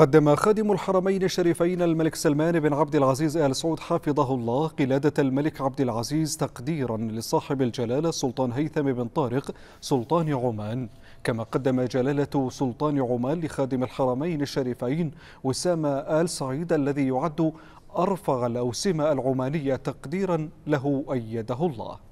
قدم خادم الحرمين الشريفين الملك سلمان بن عبد العزيز آل سعود حفظه الله قلادة الملك عبد العزيز تقديرا لصاحب الجلالة السلطان هيثم بن طارق سلطان عمان كما قدم جلالة سلطان عمان لخادم الحرمين الشريفين وسام آل سعيد الذي يعد أرفع الأوسمة العمانية تقديرا له أيده الله